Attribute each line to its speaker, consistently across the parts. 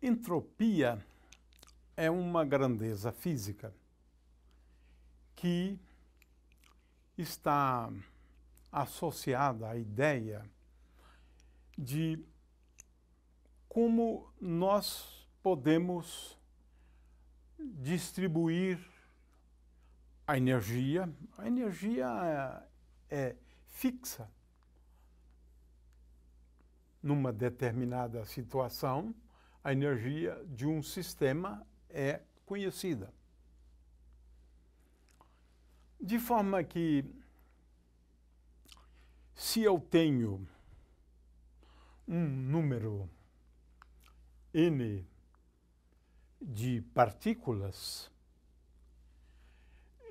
Speaker 1: Entropia é uma grandeza física que está associada à ideia de como nós podemos distribuir a energia. A energia é, é fixa numa determinada situação a energia de um sistema é conhecida. De forma que, se eu tenho um número n de partículas,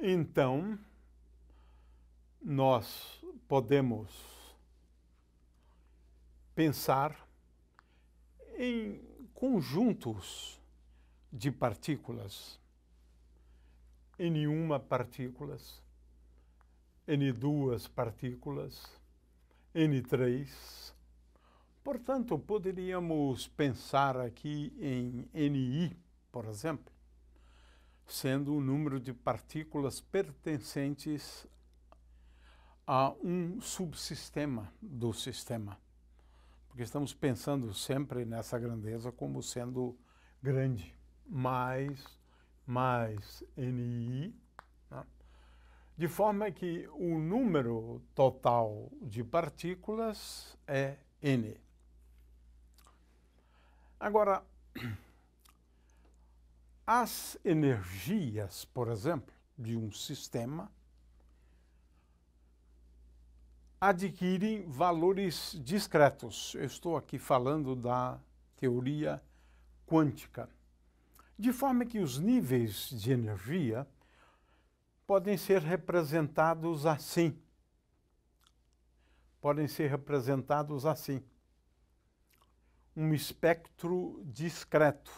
Speaker 1: então nós podemos pensar em conjuntos de partículas. N1 partículas, N2 partículas, N3. Portanto, poderíamos pensar aqui em NI, por exemplo, sendo o número de partículas pertencentes a um subsistema do sistema porque estamos pensando sempre nessa grandeza como sendo grande, mais, mais NI, né? de forma que o número total de partículas é N. Agora, as energias, por exemplo, de um sistema adquirem valores discretos. Eu estou aqui falando da teoria quântica. De forma que os níveis de energia podem ser representados assim. Podem ser representados assim. Um espectro discreto.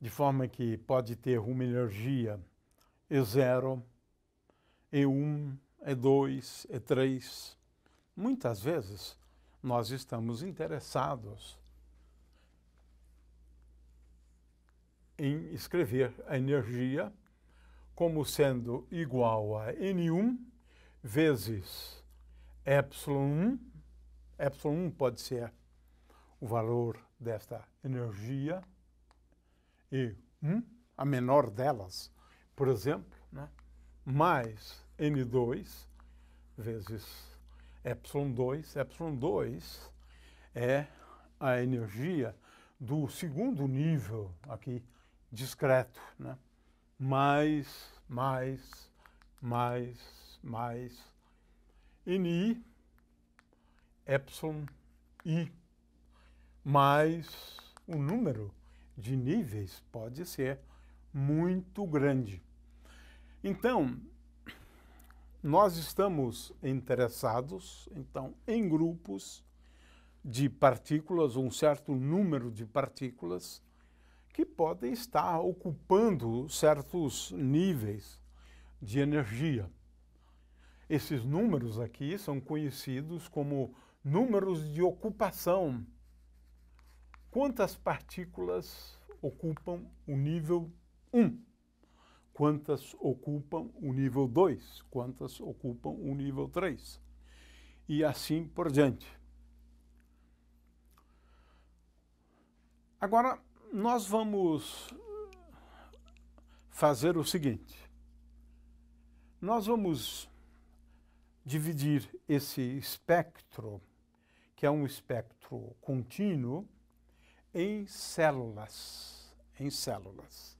Speaker 1: De forma que pode ter uma energia E0, é um, é dois, é três. Muitas vezes nós estamos interessados em escrever a energia como sendo igual a N1 vezes epsilon 1. Epsilon 1 pode ser o valor desta energia e 1, a menor delas, por exemplo, né? mais N2 vezes ε2. ε2 é a energia do segundo nível aqui discreto, né? Mais, mais, mais, mais NI, epsilon I, mais o número de níveis pode ser muito grande. Então, nós estamos interessados, então, em grupos de partículas, um certo número de partículas, que podem estar ocupando certos níveis de energia. Esses números aqui são conhecidos como números de ocupação. Quantas partículas ocupam o nível 1? quantas ocupam o nível 2, quantas ocupam o nível 3 e assim por diante. Agora, nós vamos fazer o seguinte: nós vamos dividir esse espectro, que é um espectro contínuo, em células. Em células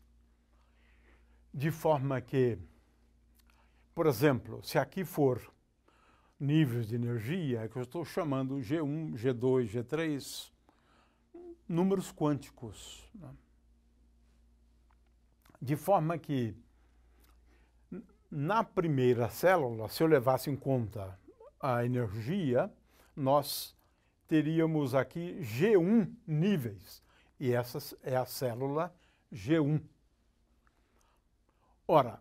Speaker 1: de forma que, por exemplo, se aqui for níveis de energia, que eu estou chamando G1, G2, G3, números quânticos. Né? De forma que, na primeira célula, se eu levasse em conta a energia, nós teríamos aqui G1 níveis. E essa é a célula G1. Ora,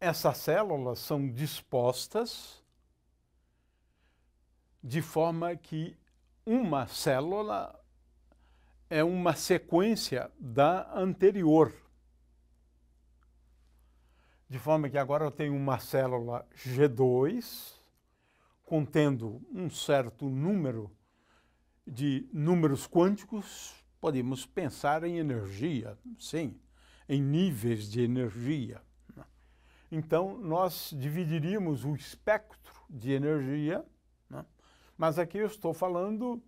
Speaker 1: essas células são dispostas de forma que uma célula é uma sequência da anterior. De forma que agora eu tenho uma célula G2 contendo um certo número de números quânticos, podemos pensar em energia, sim em níveis de energia. Então, nós dividiríamos o espectro de energia, né? mas aqui eu estou falando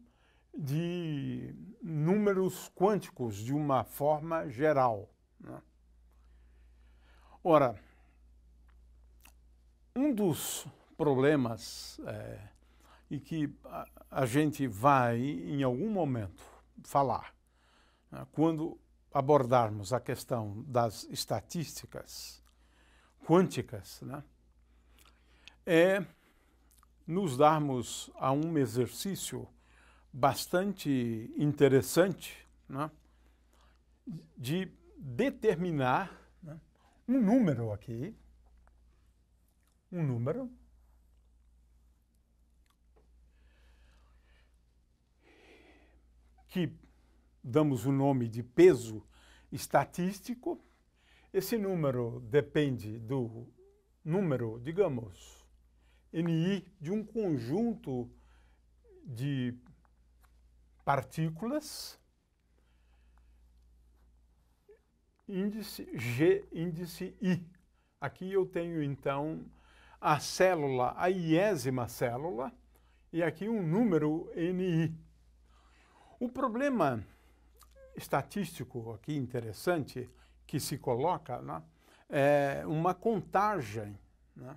Speaker 1: de números quânticos de uma forma geral. Né? Ora, um dos problemas é, e que a, gente vai, em algum momento, falar, né? quando abordarmos a questão das estatísticas quânticas, né, é nos darmos a um exercício bastante interessante né, de determinar né, um número aqui, um número, que damos o nome de peso estatístico. Esse número depende do número, digamos, NI de um conjunto de partículas, índice G, índice I. Aqui eu tenho, então, a célula, a iésima célula, e aqui um número NI. O problema estatístico aqui interessante que se coloca, né? é uma contagem né?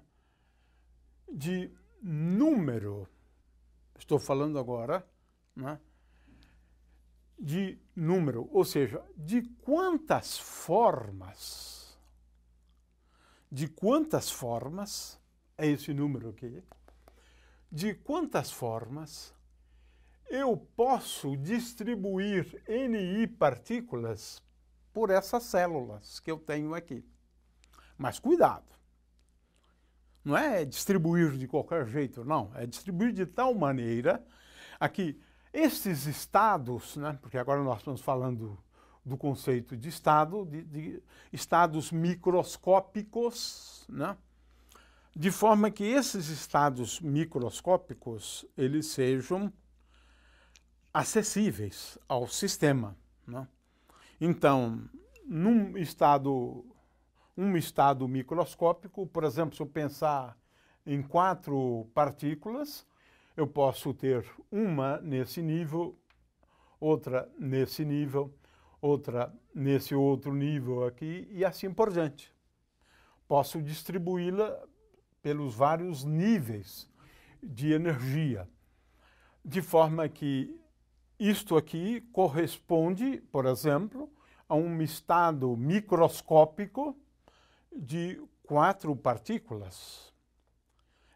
Speaker 1: de número, estou falando agora, né? de número, ou seja, de quantas formas, de quantas formas, é esse número aqui, de quantas formas eu posso distribuir NI partículas por essas células que eu tenho aqui. Mas cuidado. Não é distribuir de qualquer jeito, não. É distribuir de tal maneira a que esses estados, né, porque agora nós estamos falando do conceito de estado, de, de estados microscópicos, né, de forma que esses estados microscópicos eles sejam acessíveis ao sistema. Né? Então, num estado, um estado microscópico, por exemplo, se eu pensar em quatro partículas, eu posso ter uma nesse nível, outra nesse nível, outra nesse outro nível aqui e assim por diante. Posso distribuí-la pelos vários níveis de energia, de forma que isto aqui corresponde, por exemplo, a um estado microscópico de quatro partículas.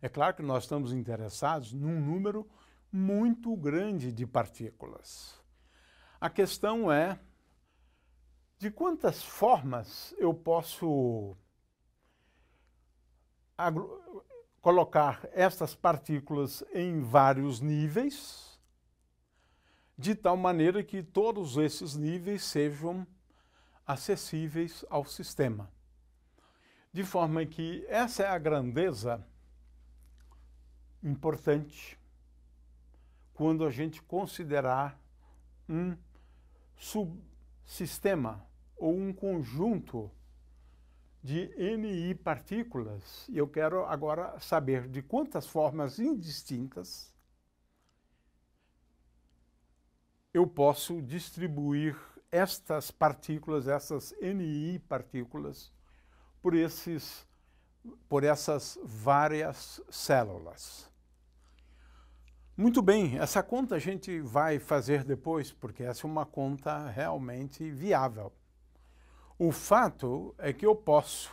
Speaker 1: É claro que nós estamos interessados num número muito grande de partículas. A questão é de quantas formas eu posso colocar estas partículas em vários níveis de tal maneira que todos esses níveis sejam acessíveis ao sistema. De forma que essa é a grandeza importante quando a gente considerar um subsistema ou um conjunto de NI partículas. E eu quero agora saber de quantas formas indistintas eu posso distribuir estas partículas, essas NI partículas, por, esses, por essas várias células. Muito bem, essa conta a gente vai fazer depois, porque essa é uma conta realmente viável. O fato é que eu posso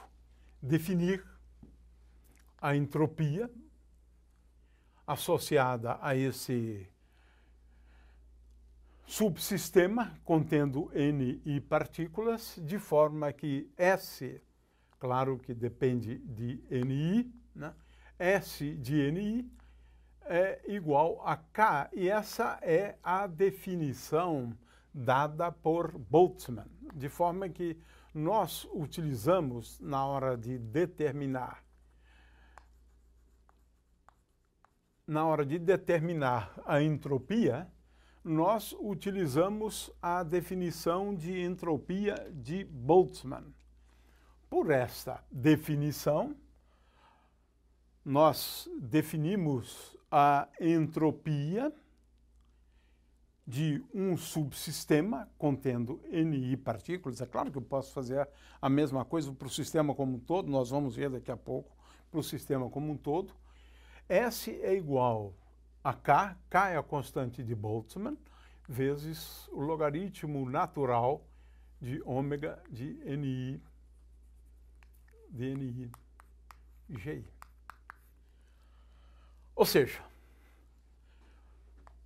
Speaker 1: definir a entropia associada a esse subsistema contendo N e partículas, de forma que S, claro que depende de NI, né? S de NI é igual a K, e essa é a definição dada por Boltzmann, de forma que nós utilizamos na hora de determinar na hora de determinar a entropia, nós utilizamos a definição de entropia de Boltzmann. Por esta definição, nós definimos a entropia de um subsistema contendo NI partículas. É claro que eu posso fazer a mesma coisa para o sistema como um todo, nós vamos ver daqui a pouco para o sistema como um todo. S é igual a k, k é a constante de Boltzmann, vezes o logaritmo natural de ômega de ni, de ni, gi. Ou seja,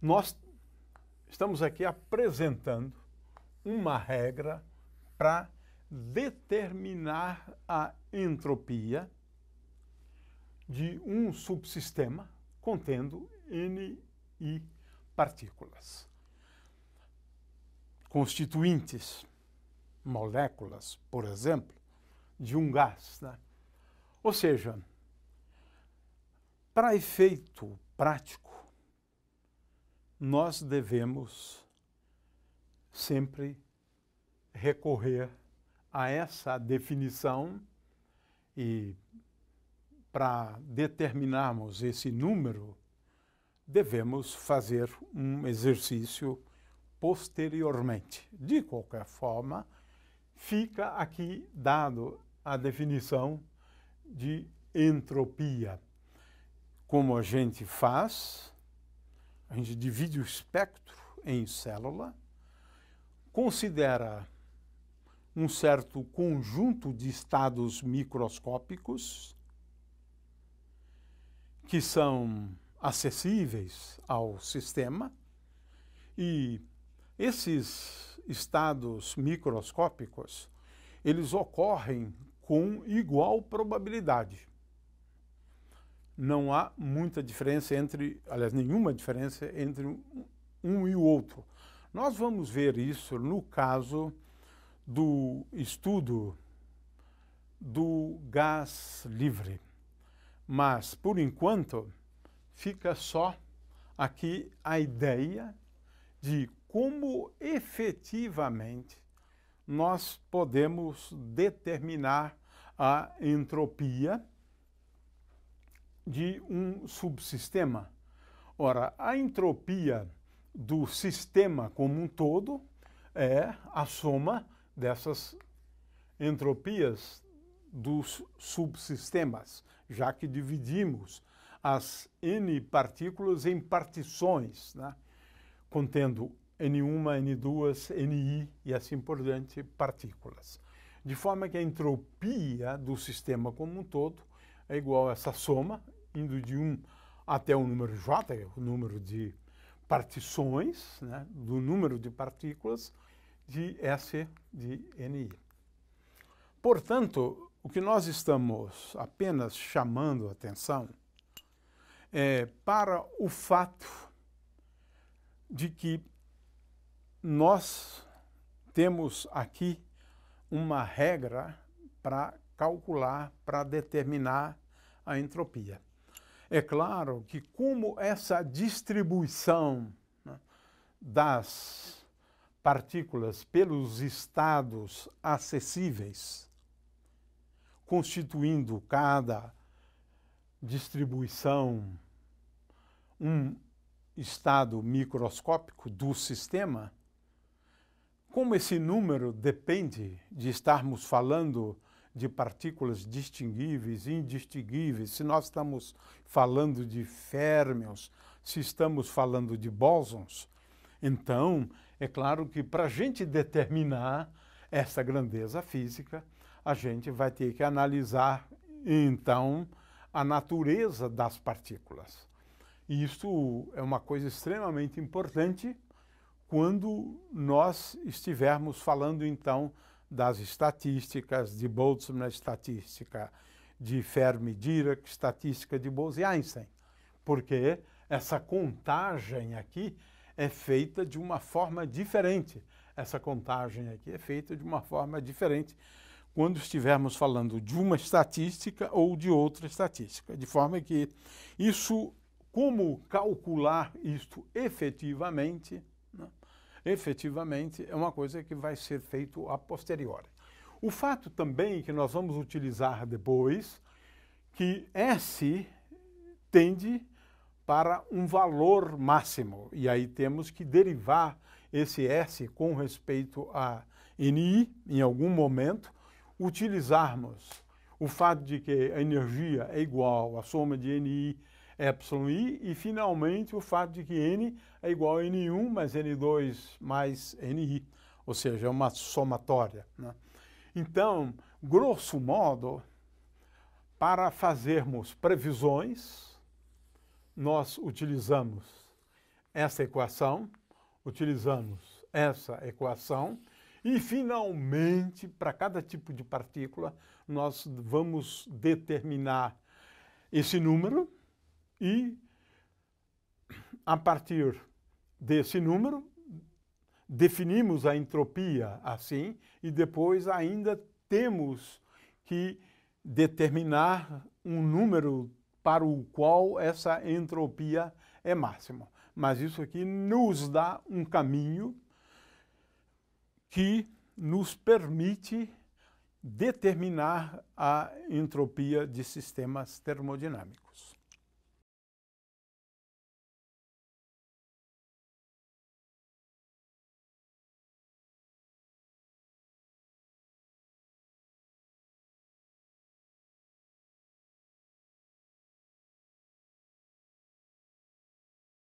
Speaker 1: nós estamos aqui apresentando uma regra para determinar a entropia de um subsistema contendo N e partículas. Constituintes, moléculas, por exemplo, de um gás. Né? Ou seja, para efeito prático, nós devemos sempre recorrer a essa definição e para determinarmos esse número devemos fazer um exercício posteriormente. De qualquer forma, fica aqui dado a definição de entropia. Como a gente faz, a gente divide o espectro em célula, considera um certo conjunto de estados microscópicos que são acessíveis ao sistema e esses estados microscópicos eles ocorrem com igual probabilidade. Não há muita diferença entre, aliás, nenhuma diferença entre um e o outro. Nós vamos ver isso no caso do estudo do gás livre. Mas, por enquanto, fica só aqui a ideia de como efetivamente nós podemos determinar a entropia de um subsistema. Ora, a entropia do sistema como um todo é a soma dessas entropias dos subsistemas, já que dividimos as N partículas em partições, né? contendo N1, N2, Ni e assim por diante partículas. De forma que a entropia do sistema como um todo é igual a essa soma, indo de 1 até o número J, é o número de partições, né? do número de partículas, de S de Ni. Portanto, o que nós estamos apenas chamando a atenção é, para o fato de que nós temos aqui uma regra para calcular, para determinar a entropia. É claro que, como essa distribuição né, das partículas pelos estados acessíveis, constituindo cada distribuição, um estado microscópico do sistema, como esse número depende de estarmos falando de partículas distinguíveis, indistinguíveis, se nós estamos falando de férmions, se estamos falando de bósons, então é claro que para a gente determinar essa grandeza física, a gente vai ter que analisar então a natureza das partículas. E isso é uma coisa extremamente importante quando nós estivermos falando então das estatísticas de Boltzmann, estatística de Fermi-Dirac, estatística de Bose-Einstein, porque essa contagem aqui é feita de uma forma diferente. Essa contagem aqui é feita de uma forma diferente quando estivermos falando de uma estatística ou de outra estatística. De forma que isso, como calcular isto efetivamente, né? efetivamente é uma coisa que vai ser feito a posteriori. O fato também que nós vamos utilizar depois que S tende para um valor máximo e aí temos que derivar esse S com respeito a NI em algum momento utilizarmos o fato de que a energia é igual à soma de NI, εi e finalmente o fato de que N é igual a N1 mais N2 mais NI, ou seja, é uma somatória. Né? Então, grosso modo, para fazermos previsões, nós utilizamos essa equação, utilizamos essa equação e, finalmente, para cada tipo de partícula, nós vamos determinar esse número e, a partir desse número, definimos a entropia assim e depois ainda temos que determinar um número para o qual essa entropia é máxima. Mas isso aqui nos dá um caminho que nos permite determinar a entropia de sistemas termodinâmicos.